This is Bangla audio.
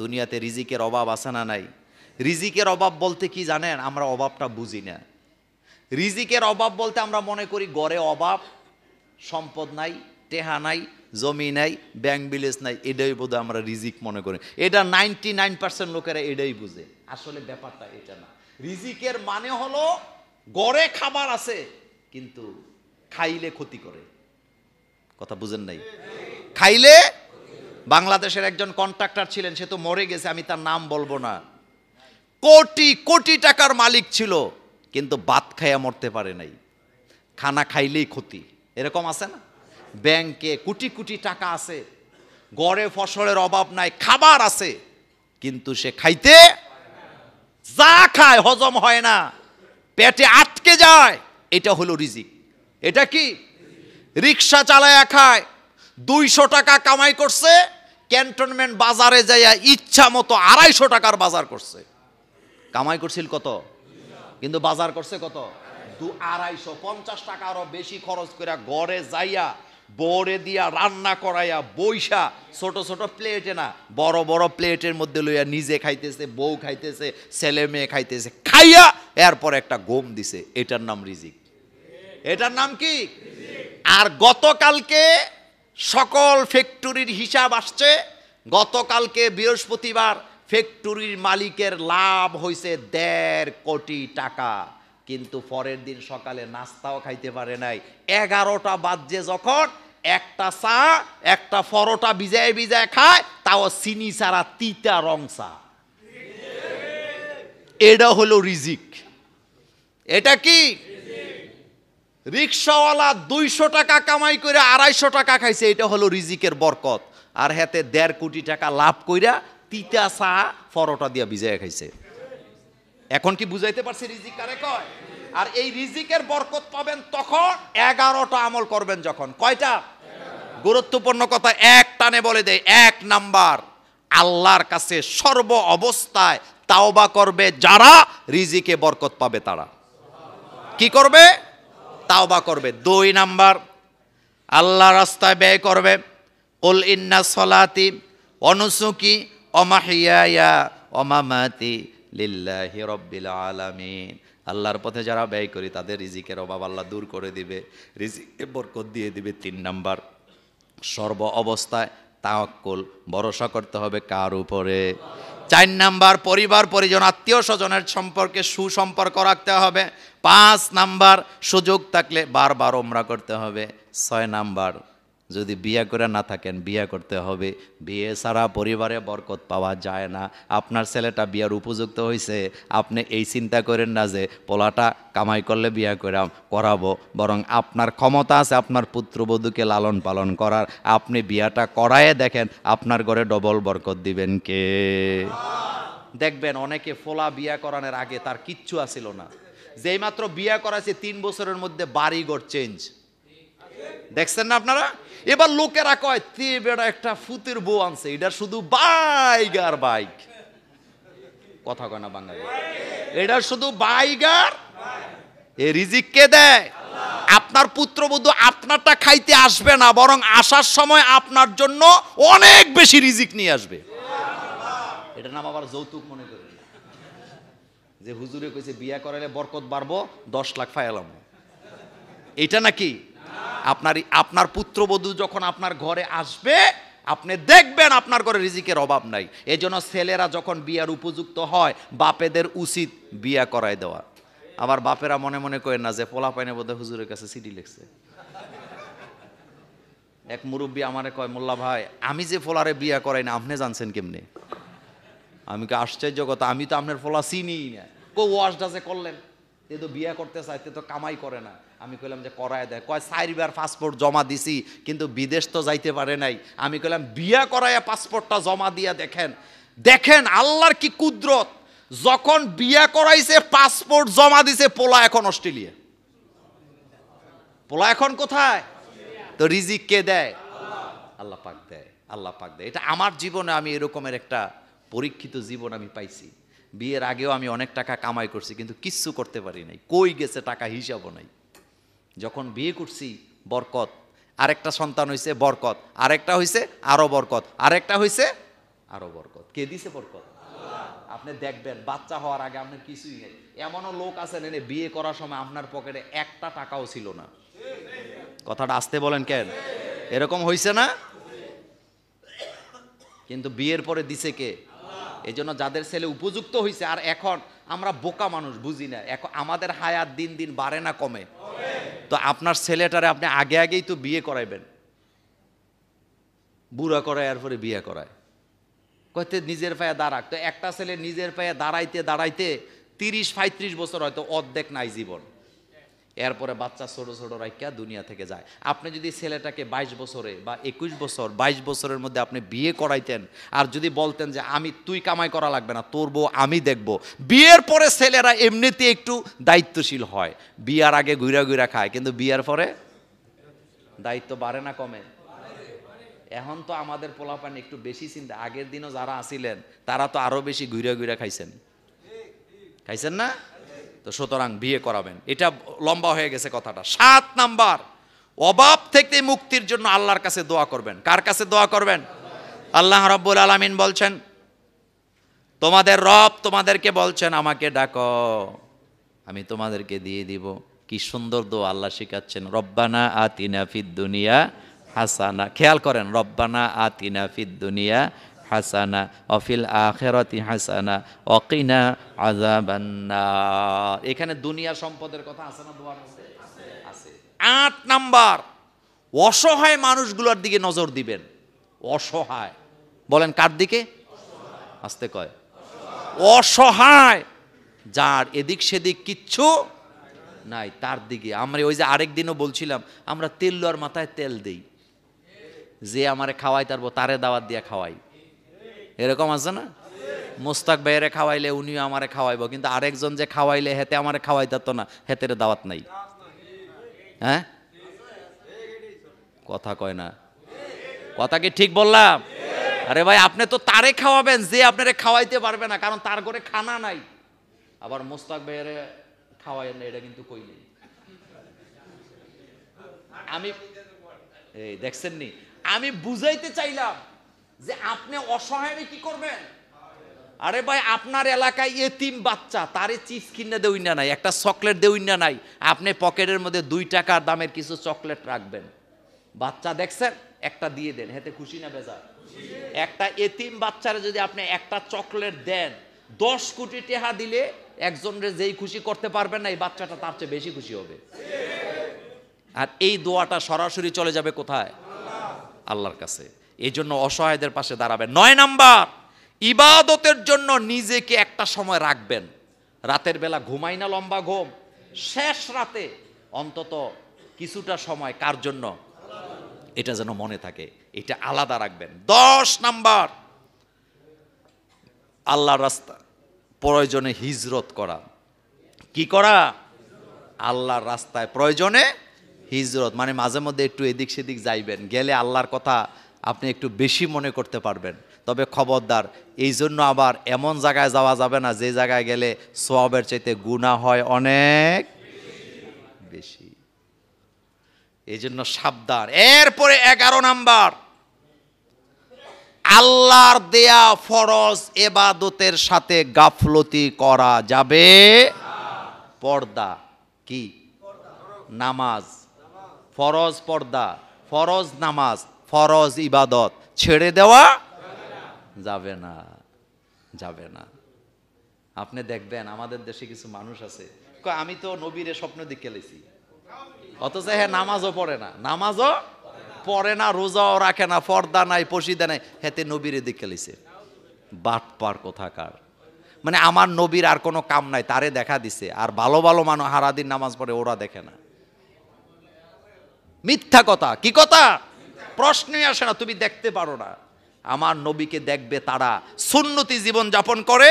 দুনিয়াতে রিজিকের অভাব আছে না নাই রিজিকের অভাব বলতে কি জানেন আমরা অভাবটা বুঝি না রিজিকের অভাব বলতে আমরা মনে করি গড়ে অভাব সম্পদ নাই টেহা নাই জমি নাই ব্যাংক বিলেজ নাই এটাই বোধহয় আমরা রিজিক মনে করি এটা নাইনটি নাইন পার্সেন্ট লোকেরা এটাই বুঝে আসলে ব্যাপারটা এটা না রিজিকের মানে হলো গড়ে খাবার আছে কিন্তু খাইলে ক্ষতি করে কথা বুঝেন নাই খাইলে বাংলাদেশের একজন কন্ট্রাক্টর ছিলেন সে তো মরে গেছে আমি তার নাম বলবো না কোটি কোটি টাকার মালিক ছিল কিন্তু বাত খাইয়া মরতে পারে নাই খানা খাইলেই ক্ষতি এরকম আছে না ব্যাংকে কোটি কোটি টাকা আছে গড়ে ফসলের অভাব নাই খাবার আছে কিন্তু সে খাইতে যা খায় হজম হয় না পেটে আটকে যায় এটা হলো রিজিক এটা কি রিক্সা চালায়া খায় দুইশো টাকা কামাই করছে ক্যান্টনমেন্ট বাজারে যাইয়া ইচ্ছা মতো আড়াইশো টাকার বাজার করছে কামাই করছিল কত কিন্তু বাজার করছে কত দু আড়াইশো পঞ্চাশ টাকা আরও বেশি খরচ করে গড়ে যাইয়া বরে দিয়া রান্না করাইয়া বৈশা ছোট ছোট প্লেটে না বড় বড় প্লেটের মধ্যে লইয়া নিজে খাইতেছে বউ খাইতেছে ছেলে মেয়ে খাইতেছে খাইয়া এরপর একটা গোম দিছে এটার নাম রিজিক এটার নাম কি আর গতকালকে সকল ফ্যাক্টরির হিসাব আসছে গতকালকে বৃহস্পতিবার ফ্যাক্টরির মালিকের লাভ হয়েছে দেড় কোটি টাকা কিন্তু পরের দিন সকালে নাস্তাও খাইতে পারে নাই এগারোটা বাজে যখন একটা চা একটা পরোটা বিজায় ভিজায় খায় তাও চিনি ছাড়া তিতা রং চা এটা হলো রিজিক এটা কি রিক্সাওয়ালা দুইশো টাকা কামাই করে আড়াইশো টাকা খাইছে এটা হলো রিজিকের বরকত আর হাতে দেড় কোটি টাকা লাভ কইরা তিতা চা পরোটা দিয়া বিজয়া খাইছে এখন কি বুঝাইতে পারছি রিজিক কারে কয় আর এই রিজিকের বরকত পাবেন তখন এগারোটা আমল করবেন যখন কয়টা গুরুত্বপূর্ণ কথা এক টানে বলে দেয় এক নাম্বার আল্লাহর কাছে সর্ব অবস্থায় তাওবা করবে যারা রিজিকে বরকত পাবে তারা কি করবে তাওবা করবে দুই নাম্বার আল্লাহ রাস্তায় ব্যয় করবে কুল ইন্না সলাতি অনুসুকি অমাহিয়া অমামাতি লিল্লাহি রব্বিল আলামিন আল্লাহর পথে যারা ব্যয় করি তাদের রিজিকের অভাব আল্লাহ দূর করে দিবে রিজিকের বরকত দিয়ে দিবে তিন নাম্বার সর্ব অবস্থায় তাওয়াক্কুল ভরসা করতে হবে কার উপরে চার নাম্বার পরিবার পরিজন আত্মীয় স্বজনের সম্পর্কে সুসম্পর্ক রাখতে হবে পাঁচ নাম্বার সুযোগ থাকলে বারবার ওমরা করতে হবে ছয় নাম্বার যদি বিয়া করে না থাকেন বিয়া করতে হবে বিয়ে ছাড়া পরিবারে বরকত পাওয়া যায় না আপনার ছেলেটা বিয়ার উপযুক্ত হয়েছে আপনি এই চিন্তা করেন না যে পোলাটা কামাই করলে বিয়া করাম করাবো বরং আপনার ক্ষমতা আছে আপনার পুত্রবধূকে লালন পালন করার আপনি বিয়াটা করায়ে দেখেন আপনার ঘরে ডবল বরকত দিবেন কে দেখবেন অনেকে ফোলা বিয়া করানোর আগে তার কিচ্ছু আসিল না যেই মাত্র বিয়া করাছে তিন বছরের মধ্যে বাড়ি ঘর চেঞ্জ দেখছেন না আপনারা এবার লোকেরা কয় তে বেড়া একটা ফুতের বউ আনছে এটা শুধু বাইক আর বাইক কথা কয় না বাঙালি এটা শুধু বাইক আর এ রিজিক কে দেয় আপনার পুত্রবধূ আপনারটা খাইতে আসবে না বরং আসার সময় আপনার জন্য অনেক বেশি রিজিক নিয়ে আসবে এটা নাম আবার যৌতুক মনে করি যে হুজুরে কইছে বিয়া করালে বরকত বাড়বো দশ লাখ ফাইলাম এটা নাকি আপনার আপনার পুত্রবধূ যখন আপনার ঘরে আসবে আপনি দেখবেন আপনার ঘরে রিজিকের অভাব নাই এজন্য ছেলেরা যখন বিয়ার উপযুক্ত হয় বাপেদের উচিত বিয়া করায় দেওয়া আবার বাপেরা মনে মনে করেন না যে পোলা পাইনে বোধহয় হুজুরের কাছে সিডি লিখছে এক মুরব্বী আমারে কয় মোল্লা ভাই আমি যে ফোলারে বিয়া করাই না আপনি জানছেন কেমনে আমি কি আশ্চর্য কথা আমি তো আপনার ফোলা চিনি না কো ওয়াশ ডাজে করলেন তে তো বিয়ে করতে চায় তে তো কামাই করে না আমি কইলাম যে করায় দেয় কয় চারবার পাসপোর্ট জমা দিছি কিন্তু বিদেশ তো যাইতে পারে নাই আমি কইলাম বিয়া করায় পাসপোর্টটা জমা দিয়া দেখেন দেখেন আল্লাহর কি কুদরত যখন বিয়া করাইছে পাসপোর্ট জমা দিছে পোলা এখন অস্ট্রেলিয়া পোলা এখন কোথায় তো রিজিক কে দেয় আল্লাহ পাক দেয় আল্লাহ পাক দেয় এটা আমার জীবনে আমি এরকমের একটা পরীক্ষিত জীবন আমি পাইছি বিয়ের আগেও আমি অনেক টাকা কামাই করছি কিন্তু কিচ্ছু করতে পারি নাই কই গেছে টাকা হিসাবও নাই যখন বিয়ে করছি বরকত আরেকটা সন্তান হয়েছে বরকত আরেকটা হয়েছে আরও বরকত আরেকটা হয়েছে আরও বরকত কে দিছে বরকত আপনি দেখবেন বাচ্চা হওয়ার আগে আপনার কিছুই নেই এমনও লোক আছে নেনে বিয়ে করার সময় আপনার পকেটে একটা টাকাও ছিল না কথাটা আসতে বলেন কেন এরকম হয়েছে না কিন্তু বিয়ের পরে দিছে কে জন্য যাদের ছেলে উপযুক্ত হয়েছে আর এখন আমরা বোকা মানুষ বুঝি না এখন আমাদের হায়াত দিন দিন বাড়ে না কমে তো আপনার ছেলেটারে আপনি আগে আগেই তো বিয়ে করাইবেন বুড়া করায় এরপরে বিয়ে করায় কইতে নিজের পায়ে দাঁড়াক তো একটা ছেলে নিজের পায়ে দাঁড়াইতে দাঁড়াইতে তিরিশ পঁয়ত্রিশ বছর হয়তো অর্ধেক নাই জীবন এরপরে বাচ্চা ছোট ছোট রাখিয়া দুনিয়া থেকে যায় আপনি যদি ছেলেটাকে বাইশ বছরে বা একুশ বছর বাইশ বছরের মধ্যে আপনি বিয়ে করাইতেন আর যদি বলতেন যে আমি তুই কামাই করা লাগবে না তোর বউ আমি দেখব বিয়ের পরে ছেলেরা এমনিতে একটু দায়িত্বশীল হয় বিয়ার আগে ঘুরা ঘুরা খায় কিন্তু বিয়ের পরে দায়িত্ব বাড়ে না কমে এখন তো আমাদের পোলাপান একটু বেশি চিন্তা আগের দিনও যারা আসিলেন তারা তো আরও বেশি ঘুরে ঘুরে খাইছেন খাইছেন না তো সুতরাং বিয়ে করাবেন এটা লম্বা হয়ে গেছে কথাটা সাত নাম্বার অভাব থেকে মুক্তির জন্য আল্লাহর কাছে দোয়া করবেন কার কাছে দোয়া করবেন আল্লাহ রব্বুল আলমিন বলছেন তোমাদের রব তোমাদেরকে বলছেন আমাকে ডাক আমি তোমাদেরকে দিয়ে দিব কি সুন্দর দোয়া আল্লাহ শিখাচ্ছেন রব্বানা আতিনা ফিদ দুনিয়া হাসানা খেয়াল করেন রব্বানা আতিনা ফিদ দুনিয়া হাসানা অফিল আখেরতি হাসানা অকিনা আজাবান্না এখানে দুনিয়া সম্পদের কথা হাসানা দোয়ার মধ্যে আছে আট নাম্বার অসহায় মানুষগুলোর দিকে নজর দিবেন অসহায় বলেন কার দিকে আসতে কয় অসহায় যার এদিক সেদিক কিচ্ছু নাই তার দিকে আমরা ওই যে আরেক দিনও বলছিলাম আমরা তেল মাথায় তেল দিই যে আমারে খাওয়াই তারপর তারে দাওয়াত দিয়ে খাওয়াই এরকম আছে না মোস্তাক বাইরে খাওয়াইলে উনিও আমারে খাওয়াইব কিন্তু আরেকজন যে খাওয়াইলে হেতে আমারে খাওয়াই দিত না হেতের দাওয়াত নাই হ্যাঁ কথা কয় না কথা কি ঠিক বললাম আরে ভাই আপনি তো তারে খাওয়াবেন যে আপনারে খাওয়াইতে পারবে না কারণ তার ঘরে খানা নাই আবার মোস্তাক বাইরে খাওয়াইয়েন না এটা কিন্তু কইলেই আমি এই দেখছেন নি আমি বুঝাইতে চাইলাম যে আপনি অসহায় কি করবেন আরে ভাই আপনার এলাকায় এতিম বাচ্চা তারে চিপস কিনে দেউই না নাই একটা চকলেট দেউই না নাই আপনি পকেটের মধ্যে দুই টাকার দামের কিছু চকলেট রাখবেন বাচ্চা দেখছেন একটা দিয়ে দেন হেতে খুশি না বেজা একটা এতিম বাচ্চারে যদি আপনি একটা চকলেট দেন দশ কোটি টেহা দিলে একজনের যেই খুশি করতে পারবেন না এই বাচ্চাটা তার চেয়ে বেশি খুশি হবে আর এই দোয়াটা সরাসরি চলে যাবে কোথায় আল্লাহর কাছে এই জন্য অসহায়দের পাশে দাঁড়াবেন নয় নাম্বার ইবাদতের জন্য নিজেকে একটা সময় রাখবেন রাতের বেলা ঘুমাই না লম্বা ঘুম শেষ রাতে অন্তত কিছুটা সময় কার জন্য এটা যেন মনে থাকে এটা আলাদা রাখবেন দশ নাম্বার আল্লাহ রাস্তা প্রয়োজনে হিজরত করা কি করা আল্লাহর রাস্তায় প্রয়োজনে হিজরত মানে মাঝে মধ্যে একটু এদিক সেদিক যাইবেন গেলে আল্লাহর কথা আপনি একটু বেশি মনে করতে পারবেন তবে খবরদার এই জন্য আবার এমন জায়গায় যাওয়া যাবে না যে জায়গায় গেলে সোয়াবের চাইতে গুণা হয় অনেক বেশি এই জন্য সাবধান এরপরে এগারো নাম্বার আল্লাহর দেয়া ফরজ এবাদতের সাথে গাফলতি করা যাবে পর্দা কি নামাজ ফরজ পর্দা ফরজ নামাজ ফরজ ইবাদত ছেড়ে দেওয়া যাবে না যাবে না আপনি দেখবেন আমাদের দেশে কিছু মানুষ আছে আমি তো নবীরে স্বপ্ন দিকে লেছি অথচ হ্যাঁ নামাজও পড়ে না নামাজও পড়ে না রোজাও রাখে না ফর্দা নাই পশিদা নাই হেতে নবীরে দিকে লেছে বাট পার কোথাকার মানে আমার নবীর আর কোনো কাম নাই তারে দেখা দিছে আর ভালো ভালো মানুষ হারাদিন নামাজ পড়ে ওরা দেখে না মিথ্যা কথা কি কথা প্রশ্নই আসে না তুমি দেখতে পারো না আমার নবীকে দেখবে তারা সুন্নতি জীবন যাপন করে